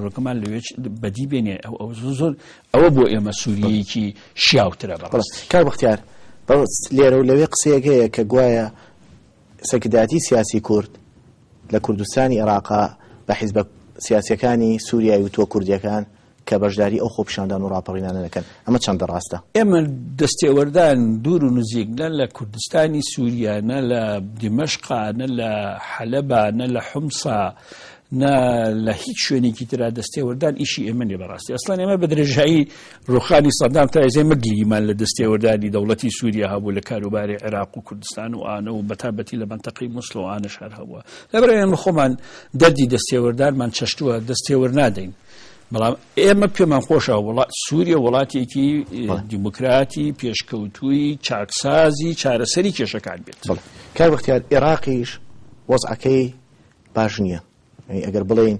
تەڕۆکەمان لەوێ بەدی بێنێ ئەو ئەو زۆر ئەوە بۆ ئێمە سووریەیەکی شیاوترە بەڕست کار بەختیار لێرە و لەوێ قسەیەک هەیە کە گوایە سەکداتی سیاسی کورد لە کوردستانی عێراقا بە حیزب سیاسەکانی سووریای و تۆ کوردیەکان کە بەشداری ئەو خۆپشاندان و ڕاپەڕینانە دەکەن ئەمە چەندە ڕاستە ئێمە دەستێوەردان دوور و نزیکلە لە کوردستانی سووریانە لە دیمەشقانە لە حەلەبانە لە حمسا لە هیچ شوێنێکی تررا دەستێوەردان ئیشی ئێمەنی بەڕاستی ئەسلان ئێمە بە درێژایی ڕوخانی سەدام تا ئێزێمە گلیمان لە دەستێوەردانی دەوڵەتی سووریا هەبوو لە کاروباری عێراق و کوردستان و ئانە و بەتابەتی لە منتەقی مسلڵانە شار هەبووە لەبەر ئێمە خۆمان دەردی دەستێوەردانمان چەشتووە دەستێوەر نادەین بەڵام ئێمە پێمان خۆشە وڵات سووریە وڵاتێکی دیموکراتی پێشکەوتووی چاکسازی چارەسەری کێشەکان بێت کار بەختیار عێراقیش وەزعەکەی باش نییە ئەگەر بڵین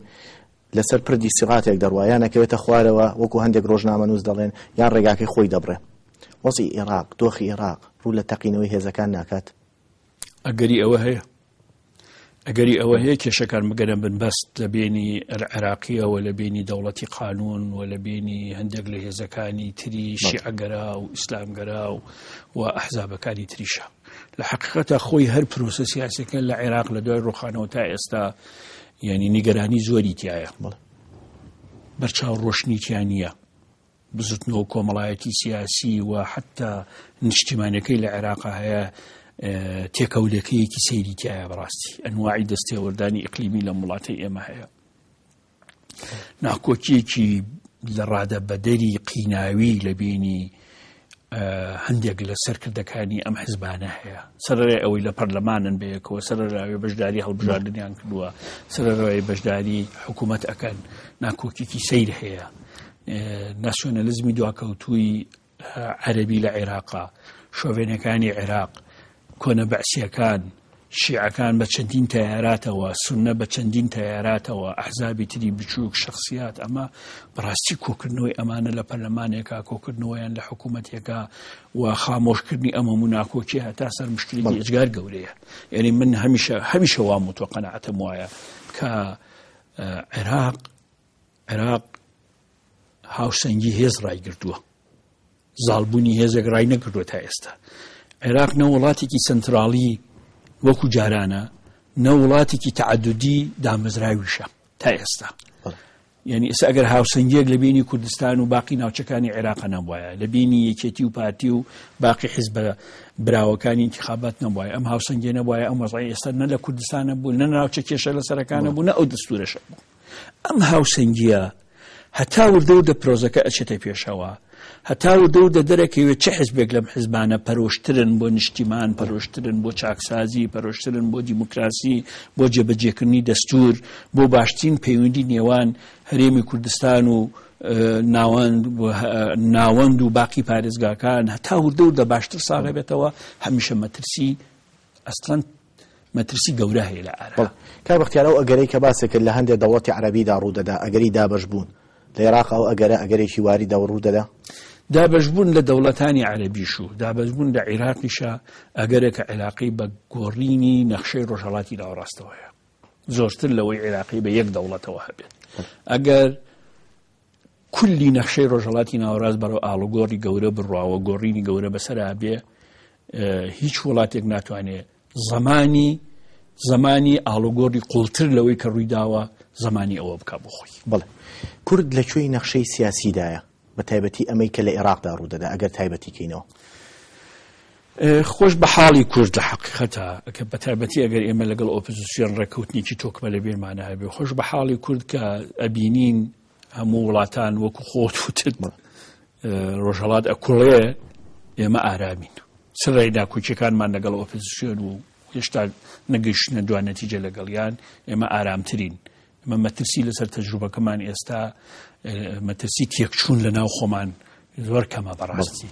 لەسەر پردی سیغاتێک دەڕوایانەکەوێتە خوارەوە وەکو هەندێک ڕۆژنامە نووس دەڵێن یان ڕێگاکەی خۆی دەبڕێ وەسی عێراق دۆخی عێراق ڕوو لە تەقینەوەی هێزەکان ناکات ئەگەری ئەوە هەیە ئەگەری ئەوە هەیە کێشەکان مگەرە بن بەست لە بینی عراقیەوە لە بینی دەوڵەتی قانون و لە بینی هەندێک لە هێزەکانی تری شیعگەرا و ئیسلامگەرا و و ئەحزابەکانی تریشە لە حقیقەتە خۆی هەر پرۆسەسیاسەکە لە عێراق لە دوای ڕۆخانەوە تا ئێستا یعنی نیگەرانی زۆری تایە بڵ بەرچاو ڕۆشنییانە بزتنەوە کۆمەڵایەتی سیاسی و حتا نیشتیمانەکەی لە عێراقا هەیە تێکەولەکەیەکی سەیری تایە بەڕاستی ئەنواعی دەستێوەردانی ئەقلیمی لە وڵاتی ئێمە هەیە ناکۆکیەکی لە ڕادە بەدەری قیناوی لە بینی هەندێک لە سەرکردەکانی ئەم حزبانە هەیە سەرڕێ ئەوەی لە پەرلەمانن بەیەکەوە سەرراوی بەشداری هەڵبژاردنیان کردووە سەرڕێی بەشداری حکوومەت ئەەکەن ناکۆکیکی سیر هەیە ناسیۆنەلزمی دواکەوتووی عەربی لە عێراقا شۆڤێنەکانی عێراق کۆنە بەعسیەکان شیعەکان بە چەندین تەیاراتەوە سونە بە چەندین تەیاراتەوە ئەحزابی تری بچووک شخصیات ئەمە بەڕاستی کۆکردنەوەی ئەمانە لە پەرلەمانێکە کۆکردنەوەیان لە حکوومەتێکە و خامۆشکردنی ئەمە موناکۆکی هەتا سەر مشتری ئجگار گەورەیە یعنی من هەمیشە هەمیشە وامتوە قەنەعەتە وایە کە عێراق عێراق هاوسەنگی هێز ڕایگرتووە زالبوونی هێزێک ڕای نەکردووە تا ئێستا عێراق نە وڵاتێکی سنترالی وەکو جارانە نە وڵاتێکی تعددی دامەزراویشە تا ئێستا یعنی ئێستا ئەگەر هاوسنگیەک لە بینی کوردستان و باقی ناوچەکانی عێراق نەبواە لە بینی یەکێتی و پارتی و باقی حیز بە براوەکانی انتخابات نەبواە ئەم هاوسنگێ نەبواە ئەم وەزای ئێستا نە لە کوردستانە بوو نە ناوچە کێشە لە سەرەکانە بوو نە ئەو دەستورەشە بوو ئەم هاوسنگیە هەتا وردە و دەپۆزەکە ئەچێتە پێشەوە هەتاو دە و دەدەرەکەوێت چه حزبێک لەم حزبانە پەرۆشترن بۆ نیشتیمان پەرۆشترن بۆ چاکسازی پەرۆشترن بۆ دیموکراسی بۆ جێبەجێکردنی دەستور بۆ باشترین پەیوەندی نێوان هەرێمی کوردستان و ناوەند و باقی پارێزگاکان هەتا وردە و دە باشتر ساغێ بێتەوە هەمیشە مەترسی ئەستان مەترسی گەورە هەیە لە ئارا کار بەختیارەوە ئەگەری کە باسێکرد لە هەندێک دەوڵەتی عربیدا ڕوودەدا ئەگەری دابش بوون لە عێراق ئەو ئەگەرە ئەگەرێکی واری دەوڕوو دەدا دابشبوون لە دەوڵەتانی عەربیش و دابشبوون لە عێراقیشە ئەگەرێکە عێراقی بە گۆڕینی نەخشەی ڕۆژهڵاتی داڕاستەوەیە زۆرتر لەوەی عێراقی بە یەک دەوڵەتەوە هەبێت ئەگەر کولی نەخشەی ڕۆژهڵاتی ناوەڕاست بەرەو ئالوگۆری گەورە بڕواوە گۆڕینی گەورە بەسرا بێ هیچ وڵاتێک ناتوانێت زمانی زمانی ئالوگۆری قوڵتر لەوەی کە ڕوویداوە زمانی ئەوە بکە بۆ خۆی بڵێ کورد لە کوێی نەخشەی سیاسیدایە بە تایبەتی ئەمەی کە لە عێراقدا ڕوودەدا ئەگەر تایبەتیکەینەوە خۆش بە حاڵی کورد لە حقیقەتە کە بە تایبەتی ئەگەر ئێمە لەگەڵ ئۆپزیسیۆن ڕێکوتنیکی تۆکمە لە بێمانە هەبێ خۆش بە حاڵی کورد کە ئەبینین هەموو وڵاتان وەکو خۆت وتت ڕۆژهڵات ئەکوڵێ ئێمە ئارامین سڕێدا کوچەکانمان لەگەڵ ئۆپزیسیۆن و هێشتا نەگەشتە دوانەتیجە لەگەڵیان ئێمە ئارامترین ئەمە مەترسی لەسەر تەجروبەکەمان ئێستا مەترسی تێکچوون لە ناو خۆمان زۆر کەمە بەڕاستی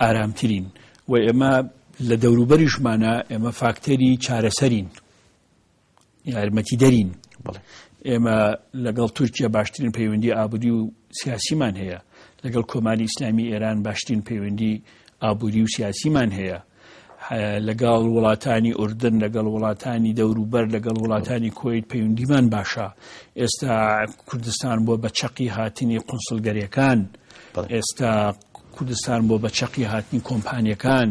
ئارامترین و ئێمە لە دەوروبەریشمانە ئێمە فاکتەری چارەسەرین یارمەتی دەرین ئێمە لەگەڵ تورکیا باشترین پەیوەندی ئابودی و سیاسیمان هەیە لەگەڵ کۆماری ئیسلامی ئێران باشترین پەیوەندی ئابودی و سیاسیمان هەیە لەگەڵ وڵاتانی ئوردن لەگەڵ وڵاتانی دەوروبەر لەگەڵ وڵاتانی کۆیت پەیوەندیمان باشە ئێستا کوردستان بۆ بە چەقی هاتنی قونسلگەریەکان ئێستا کوردستان بۆ بە چەقی هاتنی کۆمپانیەکان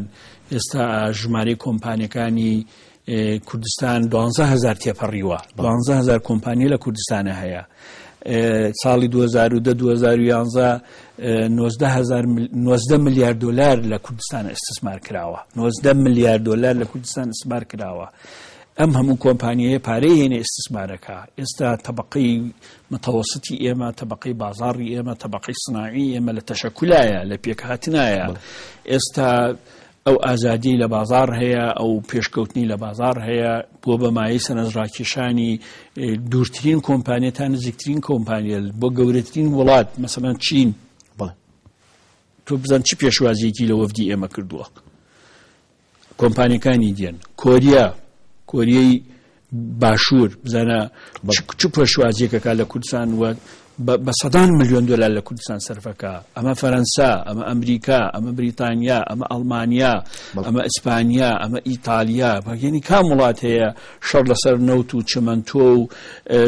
ئێستا ژمارە کۆمپانیەکانی کوردستان 12 هزار تێپەڕیوە 12 هزار کۆمپانی لە کوردستانە هەیە. ساڵی 2010 میلیارد دلار لە کوردستان ئەستسمار کراوە 90 میلیارد دلار لە کوردستان ئەسمار کراوە. ئەم هەموو کۆمپانیەیە پارەی هێنێ ئستسمارەکە ئێستا طبقی متەوەستی ئێمە طبقی بازاری ئێمە طبقی سناوی ئێمە لە تەشەکولایە لە پێکهاتنایە ئێستا ئەو ئازادی لە بازار هەیە ئەو پێشکەوتنی لە بازار هەیە بۆ بەمایی سەرنجڕاکێشانی دوورترین کۆمپانیە تا نزیکترین کۆمپانیل بۆ گەورەترین وڵات مەسەەن چین تۆ بزان چی پێشوازیەکی لە وەفدی ئێمە کردووە کۆمپانیەکانی دیێن کۆریا کۆریەی باشوور بزانە چ پێشوازیەکەکە لە کوردستان وە بە سەدان میلیۆن دلار لە کوردستان سەرفەکە ئەمە فەەنسا ئەمە ئەمریکا ئەمە بریتانیا ئەمە ئەلمانیا ئەمە ئیسپانیا ئەمە ئیتالیا بەگەنی کام وڵات هەیە شەڕ لەسەر نەوت و چمەندۆ و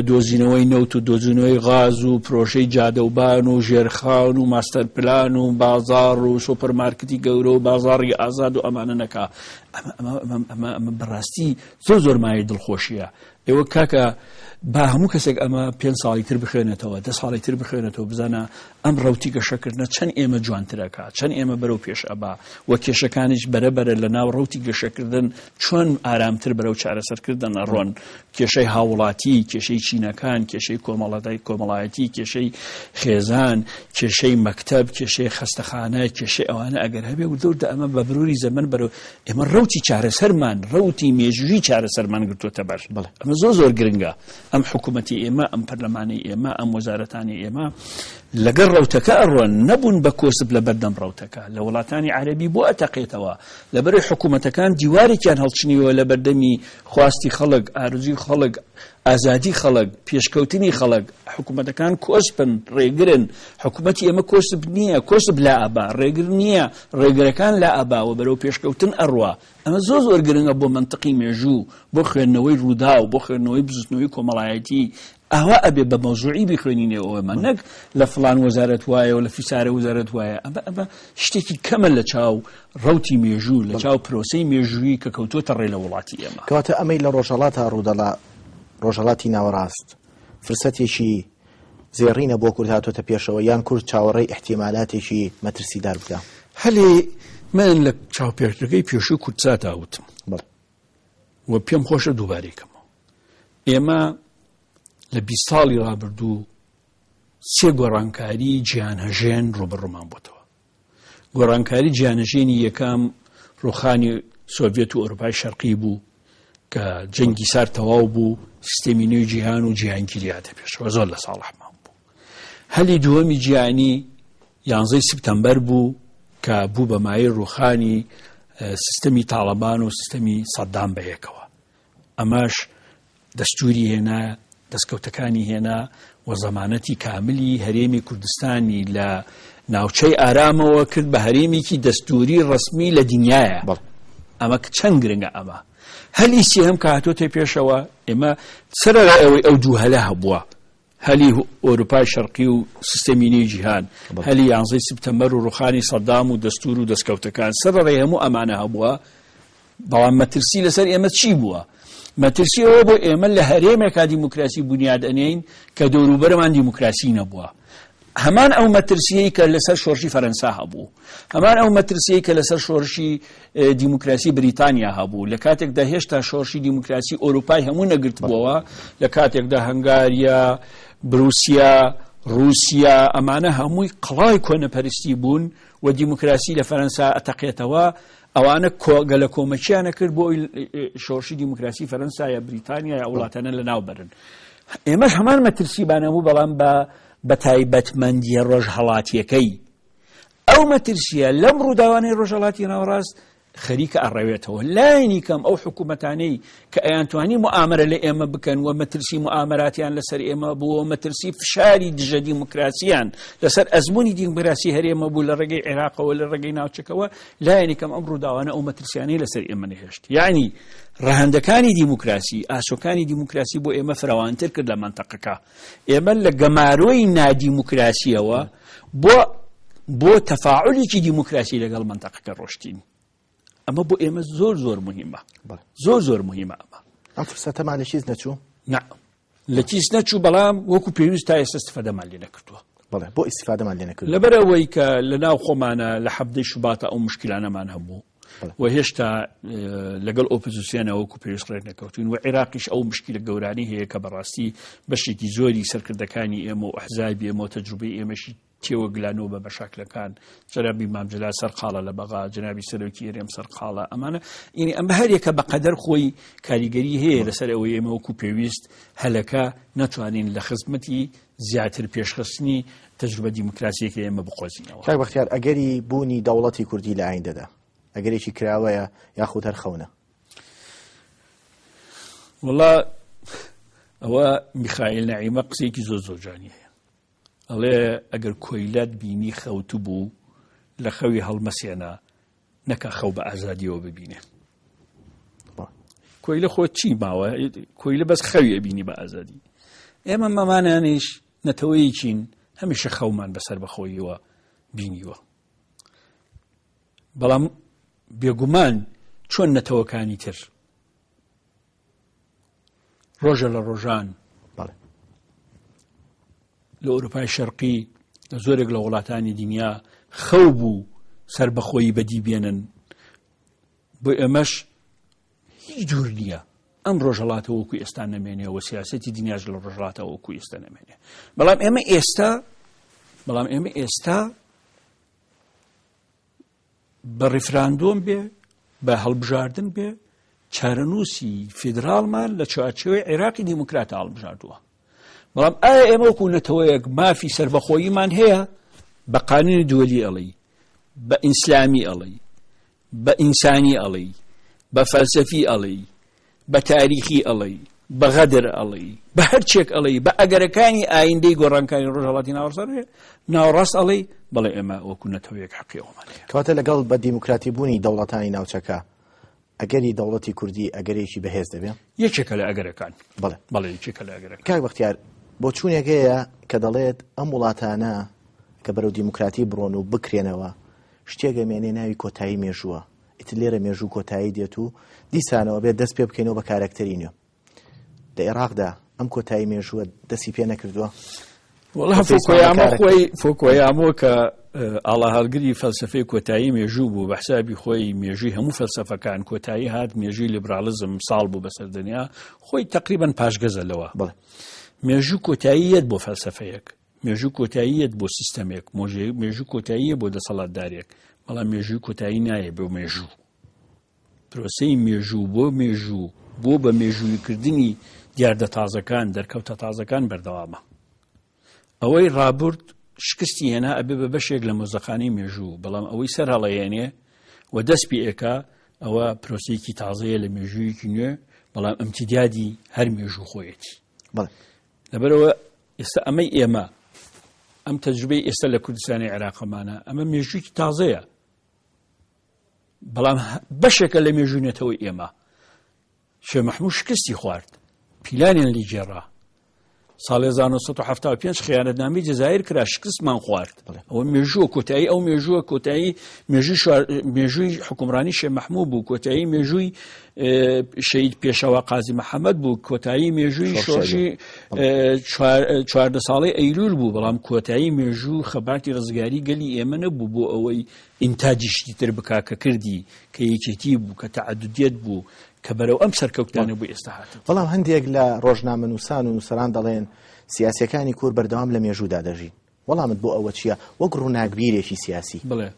دۆزینەوەی نەوت و دۆزینەوەی غاز و پرۆژەی جادەوبان و ژێرخان و ماستەر پلان و بازار و سوپەرمارکتی گەورە و بازاری ئازاد و ئەمانە نەکە ئەمە بەڕاستی زۆ زۆرمایی دڵخۆشیە ئێوە کاکە با هەموو کەسێک ئەمە پێ ساڵی تر بخێنێتەوە دە ساڵی تر بخێنێتەوە بزانە ئەم ڕوتی گەشەکردە چەند ئێمە جوانترەکە چەند ئێمە بەرەو پێش ئەبا وە کێشەکانیش بەرەبەرە لە ناو ڕوتی گەشەکردن چۆن ئارامتر بەرەو چارەسەرکردن ڕۆن کێشەی هاوڵاتی کێشەی چینەکان کێشەی کۆمەڵەدای کۆمەڵایەتی کێشەی خێزان کێشەی مەکتب کێشەی خستەخانە کێشەی ئەوانە ئەگەر هەبێ و دەور ئەمە بە بروری زەمن بەرەو ئێمە ڕ ڕوتی چارەسەرمان ڕوتی مێژوی چارەسەرمان گرتوتە بەر ئەمە زۆ زۆر گرنگە ئەم حکوومەتی ئێمە ئەم پەرلەمانی ئێمە ئەم وەزارەتانی ئێمە لەگەر ڕوتەکە ئەڕۆن نەبوون بە کۆسب لە بەردەم ڕوتەکە لە وڵاتانی عربی بۆ ئەتەقێتەوە لە بەری حکوومەتەکان دیوارێکیان هەڵچنیەوە لە بەردەمی خواستی خەڵک ئارزی خەڵک ئازادی خەڵک پێشکەوتنی خەڵک حکوومەتەکان کۆسپن ڕێگرن حکوومەتی ئەمە کۆسب نییە کۆسب لا ئابا ڕێگر نییە ڕێگرەکان لا ئاباوە بەرەو پێشکەوتن ئەڕوا ئەمە زۆ زۆر گرنگە بۆ منطقی مێژوو بۆ خوێندنەوەی ڕوودا و بۆ خوێندنەوەی بزستنەوەی کۆمەڵایەتی ئاوا ئەبێ بە مەوزوعی بخوێنینەوە ئەوەمە نەک لە فلان وەزارت وایە و لە فیسارە وەزارت وایە ئەمە ئەمە شتێکی کەمە لە چاو ڕوتی مێژوو لە چاو پرۆسی مێژووی کە کەوتۆتە ڕێ لە وڵاتی ئێمە کەواتە ئەمەی لە ڕۆژەڵات تا ڕوودەڵا ڕۆژەڵاتی ناوەڕاست فرسەتێکی زێڕینە بۆ کورد هاتۆتە پێشەوە یان کورد چاوەڕێی احتیمالاتێکی مەترسیدار بکە هەلێ من لە چاوپێشەکەی پێشوو کورتسا تاوتم و پێم خۆشە دووبارێکەمەوە ئێمە لە بی ساڵی ڕابردوو سێ گۆڕانکاری گیانهژێن ڕۆبڕوومان بۆتەوە گۆڕانکاری گیانەژێنی یەکەم ڕۆخانی سۆڤێت و ئەوروپای شەرقی بوو کە جەنگی سار تەواو بوو سیستمی نوێ جیهان و جیهانگیریاتە پێشەوە زۆر لە ساڵحمان بوو هەلی دووەمی جیانی یانزەی سپتەمبەر بوو کە بوو بەمایی ڕوخانی سیستەمی تاالبان و سیستەمی سەددان بەیەکەوە ئەمەش دەستوری هێنا دەستکەوتەکانی هێنا و زەمانەتی کاملی هەرێمی کوردستانی لە ناوچەی ئارامەوە کرد بە هەرێمێکی دەستوری ڕسمی لە دنیاە ئەمە چەند گرنگە ئەمە هەلیسی هەم کە هاتۆتێ پێشەوە ئێمە سرە ئەوەی ئەو جووهلا هەبووە هەلی ئۆروپای شەرقی و سیستەمینی جیهان هەلی یانزەی سپتەمبەر و ڕوخانی سەدام و دەستور و دەستکەوتەکان سەرڕێ هەموو ئەمانە هەبووە بەڵام مەترسی لەسەر ئێمە چی بووە مەترسی ئەوە بۆ ئێمە لە هەرێمێکا دیموکراسی بنیاد ئەنین کە دەوروبەرمان دیموکراسی نەبووە هەمان ئەو مەترسیەی کە لەسەر شۆرشی فەرەنسا هەبوو هەمان ئەو مەترسیەی کە لەسەر شۆرشی دیموکراسی بریتانیا هەبوو لە کاتێکدا هێشتا شۆرشی دیموکراسی ئۆروپای هەموو نەگرتبووەوە لە کاتێکدا هەنگاریە بروسیا رووسیا ئەمانە هەمووی قڵای کۆنەپەرستی بوون و دیموکراسی لە فەرەنسا ئەتەقێتەوە ئەوانە گەلە کۆمەچیانە کرد بۆ شۆرشی دیموکراسی فەرەنسا یا بریتانیا یا وڵاتانە لە ناوبرن ئێمەش هەمان مەترسی بانەبوو بەڵام بە بە تایبەتمەندیە ڕۆژهڵاتیەکەی ئەو مەترسیە لەم ڕووداوانەی ڕۆژهڵاتی ناوەڕاست خەریکە ئەڕەوێتەوە لاینی کەم ئەو حکوومەتانەی کە ئەیانتوانی معامرە لە ئێمە بکەن و مەترسی معامراتیان لەسەر ئێمە بووە مەترسی فشاری دژە دیموکراسیان لەسەر ئەزمموی دیموکراسی هەرێمە بوو لە ڕێگەی عێراقەوە لە ڕێگەی ناوچەکەەوە لایەنی کەم ئەم ڕووداوانە ئەو مەترسیانەی لەسەر ئێمە نهێشت یعنی ڕاهندەکانی دیموکراسی ئاسۆکانی دیموکراسی بۆ ئێمە فراوانتر کرد لە منتەقەکە ئێمە لە گەمارۆی نادیموکراسیەوە بۆ بۆ تەفاعولێکی دیموکراسی لەگەڵ منتەقەکە ڕۆشتین ئەمە بۆ ئێمە زۆر زۆر مهمە زۆر زۆر مهمە ئەمە ئەم فرسەتەمانشیز نەچوو نا لە چیز نەچوو بەڵام وەکو پێویست تا ئێستا استفادەمان لێ نەکردووە بڵێ بۆ ئیسفادەمان لێ نەکرد لەبەرەوەی کە لە ناو خۆمانە لە حەبدەی شوباتە ئەو مشکلانەمان هەبوو و هێشتا لەگەڵ ئۆپزیسیانەوەکو پێش ڕێک نەکەوتین و عێراقیش ئەو مشکل گەورانی هەیە کە بەڕاستی بەشێکی زۆری سەرکردەکانی ئێمە و ئەحزای ئێمە تەجروبەی ئێمەشی تێوە گلانۆبە بە شکلەکان جەرابی مامجللا سەرقاڵە لە بەغا جنابی سەرۆکی ئێرێم سەرقاڵە ئەمانە ینی ئەم بە هەرێکە بە قەدەر خۆی کاریگەری هەیە لەسەر ئەوەی ئێمە وەکو پێویست هەلەکە ناتوانین لە خزمەتی زیاتر پێشخستنی تەجربە دیموکراسیەکە ئێمە بخۆزینەوە خی بەختیار ئەگەری بوونی دەوڵەتی کوردی لە ئاین دەدا ئەگەرێکی کراوەیە یاخود هەر خەونە وڵە ئەوە میخائیل نعیمە قسێکی زۆ زۆجانیە ئەڵێ ئەگەر کۆیلات بینی خەوت بوو لە خەوی هەڵمەسێنە نەکە خەو بە ئازادیەوە ببینێ کۆی لە خۆ چی ماوە کۆی لە بەس خەویە بینی بە ئازادی ئێمە مەمانانیش نەتەوەی چین هەمیشە خەومان بەسەر بەخۆیەوە بینیوە بەڵام بێگومان چۆن نەتەوەکانی تر ڕۆژە لە ڕۆژان لە ئەوروپای شەرقی لە زۆرێک لە وڵاتانی دنیا خەو بوو سەر بەخۆی بەدی بێنن بۆ ئێمەش هیچ جوور نییە ئەم ڕۆژەڵاتەوە وەکو ئێستا نامێنێەوە سیاستی دنیاش لە ڕۆژڵاتەوە وەکو ئێستا نامێنێ بەڵام ئێمە ئێستا بەڵام ئێمە ئێستا بە ڕیفراندۆم بێ بە هەڵبژاردن بێ چارەنووسی فیدرالمان لە چوارچەوەی عێراقی دیموکراتە هەڵبژاردووە بەڵام ئایا ئێمە وەکو نەتەوەیەک مافی سەربەخۆیمان هەیە بە قانونی دووەلی ئەڵی بە ئیسلامی ئەڵی بە ئینسانی ئەڵی بە فەلسەفی ئەڵی بە تاریخی ئەڵی بە غەدر ئەڵی بە هەرچێک ئەڵی بە ئەگەرەکانی ئایندەی گۆڕانکانی ڕۆژهڵاتی ناوەسەر ناوەڕاست ئەڵی بەڵێ ئێمە وەکو نەتەوەیەک حقیەوەمان کەواتە لەگەڵ بە دیموکراتی بوونی دەوڵەتانی ناوچەکە ئەگەری دەوڵەتی کوردی ئەگەرێکی بەهێز دەبێت یەکێکە لە ئەگەرەکان بڵێ بەڵێ یەکێکە لە ئەگەرەکان کاک بەختیار بۆ چوونێک هەیە کە دەڵێت ئەم وڵاتانە کە بەرەو دیموکراتی بڕۆن و بکرێنەوە شتێکە مێنێ ناوی کۆتایی مێژووە ئیت لێرە مێژوو کۆتایی دێت و دیسانەوە بێت دەست پێ بکەینەوە بە کارکتەرینە لە عێراقدا ئەم کۆتایی مێژووە دەستی پێ نەکردووە وڵامە خۆی فۆکۆیامەوە کە ئاڵا هەلگری فەلسفەی کۆتایی مێژوو بوو بە حسابی خۆی مێژوی هەموو فەلسفەکان کۆتایی هات مێژوی لیبرالزم ساڵ بوو بەسەردەنیا خۆی تقریبان پاشگەزەلەوە بڵێ. مێژوو کۆتاییەت بۆ فەلسفەیەک مێژوو کۆتاییەت بۆ سیستەمێک مێژوو کۆتاییە بۆ دەسەڵاتدارێک بەڵام مێژوو کۆتایی نایە بۆ مێژوو پرۆسی مێژوو بۆ مێژوو بۆ بە مێژوویکردنی دیاردە تازەکان دەرکەوتە تازەکان بەردەوامە ئەوەی ڕابرد شکستی هێنا ئەبێ بە بەشێک لە مۆزەخانی مێژوو بەڵام ئەوەی سەر هەڵەیەنێ و دەستپی ئێکا ئەوە پرۆسەیەکی تازەیە لە مێژوویکی نوێ بەڵام ئەمتیدادی هەر مێژوو خۆیەتی بڵێ لەبەرەوە ئێستا ئەمەی ئێمە ئەم تەجربەی ئێستا لە کوردستانی عێراقەمانە ئەمە مێژووی تازەیە بەڵام بەشێکە لە مێژوونێتەوەی ئێمە شێ مەحموو شکستی خوارد پیلانیان لیجێڕا ساڵی 1975 خیانەتنامی جزایر کرا شکستمان خوارد ئەوە مێژووە کۆتایی ئەو مێژووە کۆتایی مێژووی حکومڕانی شێ مەحموو بوو کۆتایی مێژووی شەید پێشەوە قازی محەممەد بوو کۆتایی مێژووی شۆژی چواردە ساڵی ئەیلول بوو بەڵام کۆتایی مێژوو خەباتی ڕزگاری گەلی ئێمە نەبوو بۆ ئەوەی ئینتاجیشتی تر بکاکە کردی کە یەکێتی بوو کە تععددیت بوو کە بەرەو ئەم سەرکەوتانە بوو ئێستا هات بەڵام هەندێک لە ڕۆژنامە نووسان و نووسران دەڵێن سیاسەکانی کور بەردەوام لە مێژوودا دەژین وەڵامت بۆ ئەوە چییە وەک ڕووناگرێکی سیاسی بڵێ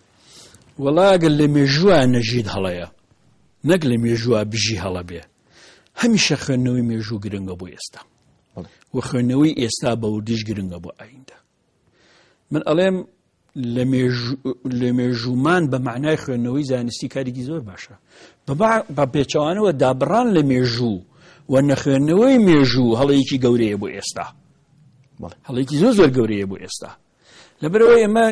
وەڵاگەل لە مێژووە نەژید هەڵەیە نەک لە مێژووە بژی هەڵە بێ هەمیشە خوێندنەوەی مێژوو گرنگە بۆ ئێستا و خوێندنەوەی ئێستا بە وردیش گرنگە بۆ ئایندا من ئەڵێم لە مێژومان بە معنای خوێندنەوەی زانستی کارێکی زۆر باشە بە پێچوانەوە دابڕان لە مێژوو و نەخێندنەوەی مێژوو هەڵەیەکی گەورەیە بۆ ئێستا هەڵێکی زۆر زۆر گەورەیە بۆ ئێستا لەبەرەوە ئێمە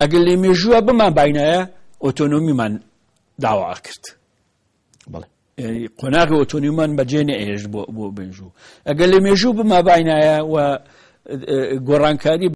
ئەگەر لێ مێژووە بمان باینایە ئۆتۆنۆمیمان داوا کرد بڵێ قۆناکەوە تۆنیومان بەجێنێ ئێش بۆ بۆ بنژوو ئەگەر لە مێژوو بما باینایە و گۆڕانکاری